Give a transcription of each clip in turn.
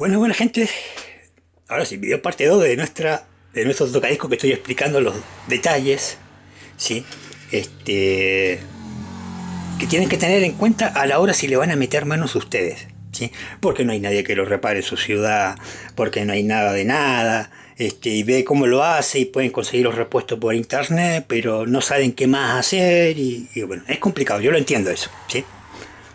Bueno, bueno, gente. Ahora sí, video parte 2 de nuestra de nuestro tocadiscos que estoy explicando los detalles, ¿sí? Este que tienen que tener en cuenta a la hora si le van a meter manos ustedes, ¿sí? Porque no hay nadie que lo repare en su ciudad, porque no hay nada de nada, este, y ve cómo lo hace y pueden conseguir los repuestos por internet, pero no saben qué más hacer y, y bueno, es complicado, yo lo entiendo eso, ¿sí?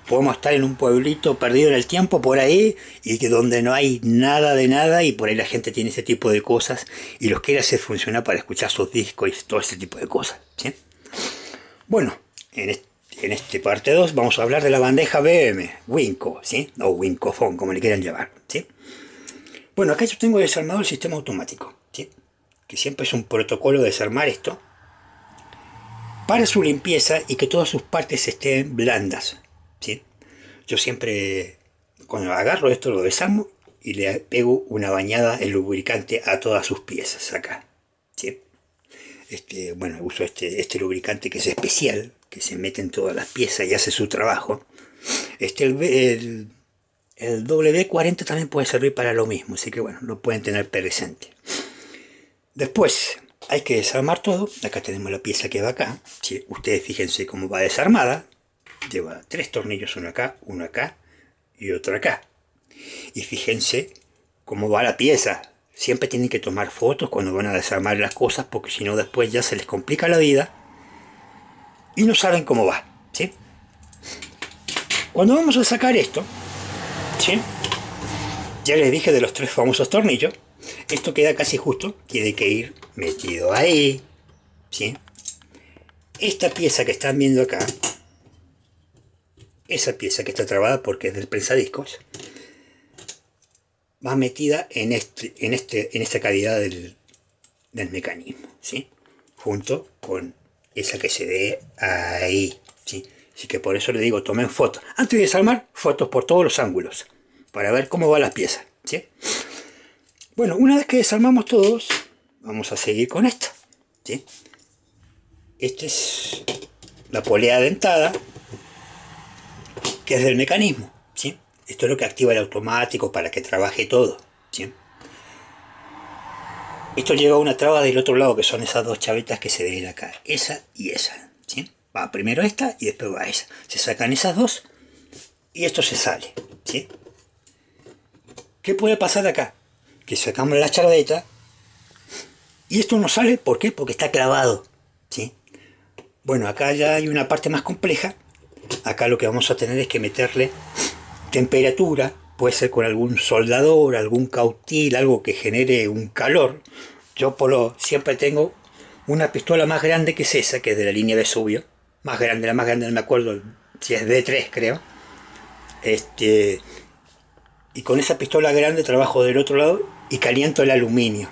podemos estar en un pueblito perdido en el tiempo por ahí y que donde no hay nada de nada y por ahí la gente tiene ese tipo de cosas y los quiere hacer funcionar para escuchar sus discos y todo ese tipo de cosas. ¿sí? Bueno, en este, parte 2 vamos a hablar de la bandeja BM, Winco, ¿sí? o Wincofon, como le quieran llamar. ¿sí? Bueno, acá yo tengo desarmado el sistema automático, ¿sí? que siempre es un protocolo desarmar esto para su limpieza y que todas sus partes estén blandas, yo siempre, cuando agarro esto, lo desarmo y le pego una bañada en lubricante a todas sus piezas acá. Este, bueno, uso este, este lubricante que es especial, que se mete en todas las piezas y hace su trabajo. Este, el, W40 también puede servir para lo mismo, así que bueno, lo pueden tener presente. Después hay que desarmar todo. Acá tenemos la pieza que va acá. si Ustedes fíjense cómo va desarmada lleva tres tornillos, uno acá, uno acá y otro acá. Y fíjense cómo va la pieza. Siempre tienen que tomar fotos cuando van a desarmar las cosas porque si no después ya se les complica la vida y no saben cómo va. ¿sí? Cuando vamos a sacar esto, ¿sí? ya les dije de los tres famosos tornillos, esto queda casi justo, tiene que ir metido ahí. ¿sí? Esta pieza que están viendo acá, esa pieza que está trabada porque es del prensadiscos va metida en, este, en, este, en esta calidad del, mecanismo, ¿sí? junto con esa que se ve ahí. ¿sí? Así que por eso le digo, tomen fotos. Antes de desarmar, fotos por todos los ángulos, para ver cómo va la pieza. ¿sí? Bueno, una vez que desarmamos todos, vamos a seguir con esta. Esta es la polea dentada, que es del mecanismo. ¿sí? Esto es lo que activa el automático para que trabaje todo. ¿sí? Esto lleva a una traba del otro lado, que son esas dos chavetas que se ven acá, esa y esa. ¿sí? Va primero esta y después va esa. Se sacan esas dos y esto se sale. ¿sí? ¿Qué puede pasar acá? Que sacamos la chaveta y esto no sale, ¿por qué? Porque está clavado. ¿sí? Bueno, acá ya hay una parte más compleja Acá lo que vamos a tener es que meterle temperatura, puede ser con algún soldador, algún cautil, algo que genere un calor. Yo por siempre tengo una pistola más grande que es esa, que es de la línea de subio, Más grande, la más grande, no me acuerdo si es D3 creo. Este, y con esa pistola grande trabajo del otro lado y caliento el aluminio.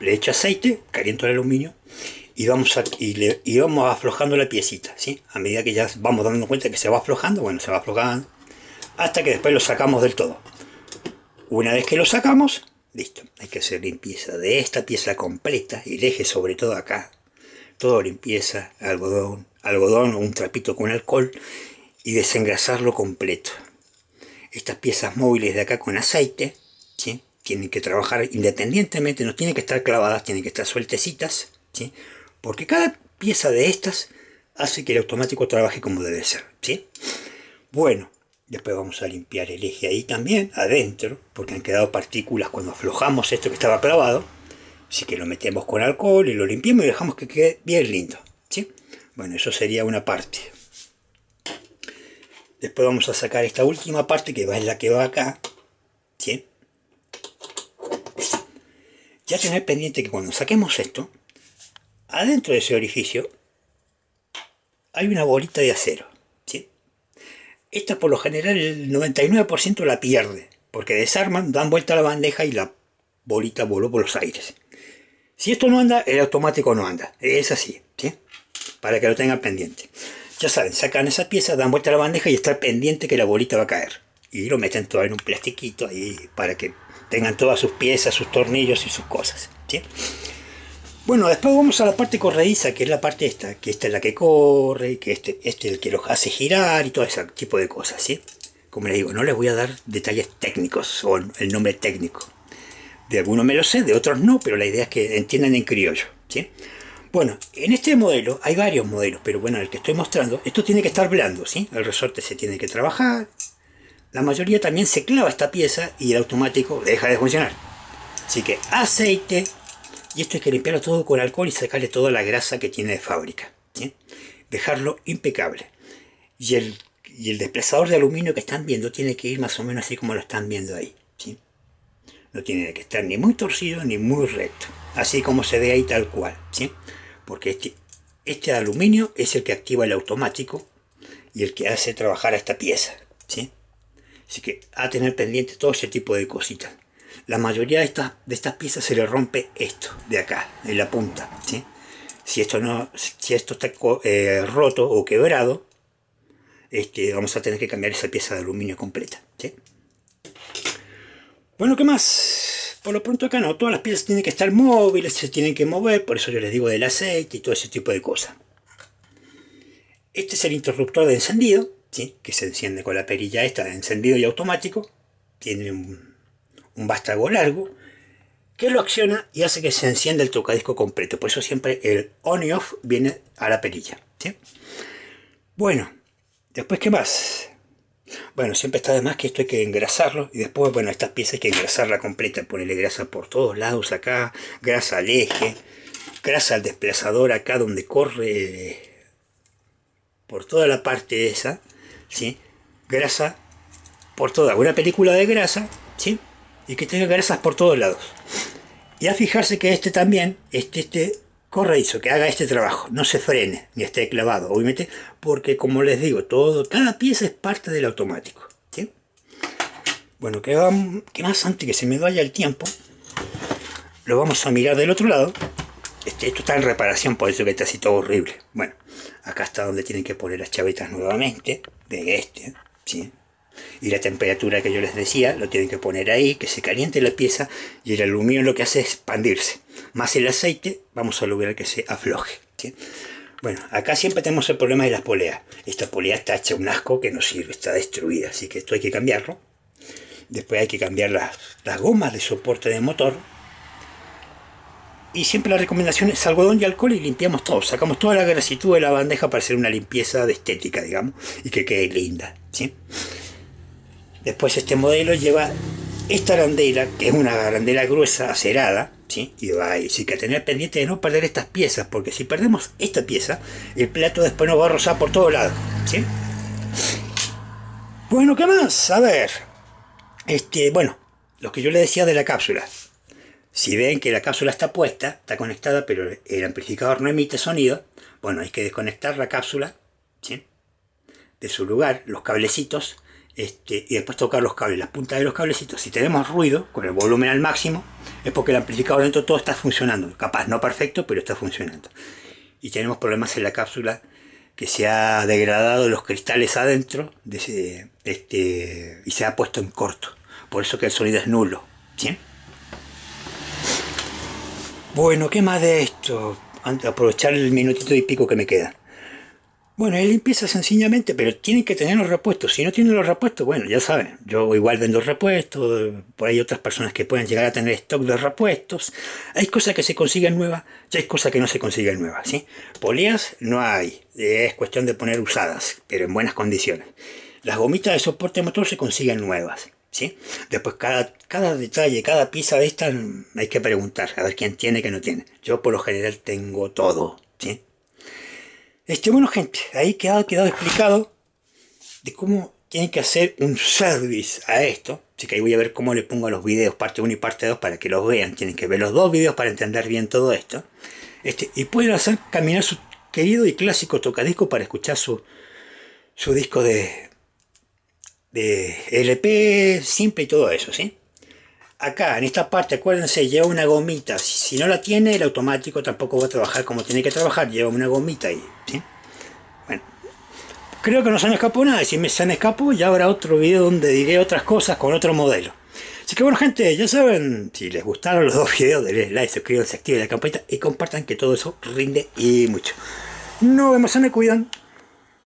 Le echo aceite, caliento el aluminio y vamos, y, aflojando la piecita, ¿sí? A medida que ya vamos dando cuenta que se va aflojando, bueno, se va aflojando, hasta que después lo sacamos del todo. Una vez que lo sacamos, listo, hay que hacer limpieza de esta pieza completa, y eje sobre todo acá, todo limpieza, algodón, algodón o un trapito con alcohol y desengrasarlo completo. Estas piezas móviles de acá con aceite, ¿sí? tienen que trabajar independientemente, no tienen que estar clavadas, tienen que estar sueltecitas, ¿sí? porque cada pieza de estas hace que el automático trabaje como debe ser, ¿sí? Bueno, después vamos a limpiar el eje ahí también, adentro, porque han quedado partículas cuando aflojamos esto que estaba clavado, así que lo metemos con alcohol y lo limpiamos y dejamos que quede bien lindo, ¿sí? Bueno, eso sería una parte. Después vamos a sacar esta última parte que va en la que va acá, ¿sí? Ya tener pendiente que cuando saquemos esto, adentro de ese orificio hay una bolita de acero. ¿sí? Esta por lo general el 99% la pierde, porque desarman, dan vuelta la bandeja y la bolita voló por los aires. Si esto no anda, el automático no anda. Es así, Para que lo tengan pendiente. Ya saben, sacan esa pieza, dan vuelta la bandeja y está pendiente que la bolita va a caer. Y lo meten todo en un plastiquito ahí para que tengan todas sus piezas, sus tornillos y sus cosas. Bueno, después vamos a la parte corrediza, que es la parte esta, que esta es la que corre, que este, este es el que los hace girar y todo ese tipo de cosas, ¿sí? Como les digo, no les voy a dar detalles técnicos o el nombre técnico. De algunos me lo sé, de otros no, pero la idea es que entiendan en criollo, ¿sí? Bueno, en este modelo, hay varios modelos, pero bueno, el que estoy mostrando, esto tiene que estar blando, ¿sí? El resorte se tiene que trabajar, la mayoría también se clava esta pieza y el automático deja de funcionar. Así que aceite, y esto hay que limpiarlo todo con alcohol y sacarle toda la grasa que tiene de fábrica. Dejarlo impecable. Y el, y desplazador de aluminio que están viendo tiene que ir más o menos así como lo están viendo ahí. ¿sí? No tiene que estar ni muy torcido ni muy recto. Así como se ve ahí tal cual. ¿sí? Porque este, este aluminio es el que activa el automático y el que hace trabajar a esta pieza. ¿sí? Así que a tener pendiente todo ese tipo de cositas la mayoría de estas, de estas piezas se le rompe esto de acá, en la punta. ¿sí? Si, esto no, si esto está eh, roto o quebrado, este, vamos a tener que cambiar esa pieza de aluminio completa. ¿sí? Bueno, ¿qué más? Por lo pronto acá no, todas las piezas tienen que estar móviles, se tienen que mover, por eso yo les digo del aceite y todo ese tipo de cosas. Este es el interruptor de encendido, ¿sí? que se enciende con la perilla esta encendido y automático. Tiene un un vástago largo, que lo acciona y hace que se encienda el tocadisco completo. Por eso siempre el on y off viene a la perilla. ¿sí? Bueno, después, ¿qué más? Bueno, siempre está de más que esto hay que engrasarlo y después, bueno, estas piezas hay que engrasarla completa, ponerle grasa por todos lados acá, grasa al eje, grasa al desplazador acá donde corre por toda la parte esa, ¿sí? Grasa por toda una película de grasa, ¿sí? y que tenga grasas por todos lados. Y a fijarse que este también, este, este corredizo, que haga este trabajo, no se frene ni esté clavado, obviamente, porque como les digo, todo, cada pieza es parte del automático. Bueno, que, más antes que se me vaya el tiempo, lo vamos a mirar del otro lado. Este, esto está en reparación, por eso que está así todo horrible. Bueno, acá está donde tienen que poner las chavetas nuevamente, de este, ¿sí? y la temperatura que yo les decía lo tienen que poner ahí, que se caliente la pieza y el aluminio lo que hace es expandirse. Más el aceite vamos a lograr que se afloje. Bueno, acá siempre tenemos el problema de las poleas. Esta polea está hecha un asco que no sirve, está destruida, así que esto hay que cambiarlo. Después hay que cambiar las, las gomas de soporte del motor. Y siempre la recomendación es algodón y alcohol y limpiamos todo. Sacamos toda la grasitud de la bandeja para hacer una limpieza de estética, digamos, y que quede linda. ¿sí? Después este modelo lleva esta arandela, que es una arandela gruesa, acerada, ¿sí? y hay que tener pendiente de no perder estas piezas, porque si perdemos esta pieza, el plato después nos va a rozar por todos lados. ¿sí? Bueno, ¿qué más? A ver. Este, bueno, lo que yo le decía de la cápsula. Si ven que la cápsula está puesta, está conectada, pero el amplificador no emite sonido, bueno, hay que desconectar la cápsula ¿sí? de su lugar, los cablecitos, este, y después tocar los cables, las puntas de los cablecitos. Si tenemos ruido con el volumen al máximo, es porque el amplificador dentro todo está funcionando. Capaz no perfecto, pero está funcionando. Y tenemos problemas en la cápsula que se ha degradado los cristales adentro este, y se ha puesto en corto. Por eso que el sonido es nulo. Bueno, ¿qué más de esto? Aprovechar el minutito y pico que me queda. Bueno, él empieza sencillamente, pero tienen que tener los repuestos. Si no tienen los repuestos, bueno, ya saben, yo igual vendo repuestos, por ahí otras personas que pueden llegar a tener stock de repuestos. Hay cosas que se consiguen nuevas, ya hay cosas que no se consiguen nuevas, ¿sí? Poleas no hay, es cuestión de poner usadas, pero en buenas condiciones. Las gomitas de soporte motor se consiguen nuevas, ¿sí? Después cada, cada detalle, cada pieza de estas hay que preguntar, a ver quién tiene, que no tiene. Yo por lo general tengo todo, este, bueno, gente, ahí quedado, quedado explicado de cómo tienen que hacer un service a esto. Así que ahí voy a ver cómo le pongo los videos, parte 1 y parte 2, para que los vean. Tienen que ver los dos videos para entender bien todo esto. Este, y pueden hacer caminar su querido y clásico tocadisco para escuchar su, su disco de, de LP simple y todo eso, ¿sí? acá, en esta parte, acuérdense, lleva una gomita. Si, no la tiene, el automático tampoco va a trabajar como tiene que trabajar. Lleva una gomita ahí, Bueno, creo que no se me escapó nada. Si me se me escapó, ya habrá otro video donde diré otras cosas con otro modelo. Así que bueno, gente, ya saben, si les gustaron los dos videos, denle like, suscríbanse, activen la campanita y compartan que todo eso rinde y mucho. Nos vemos, se me cuidan.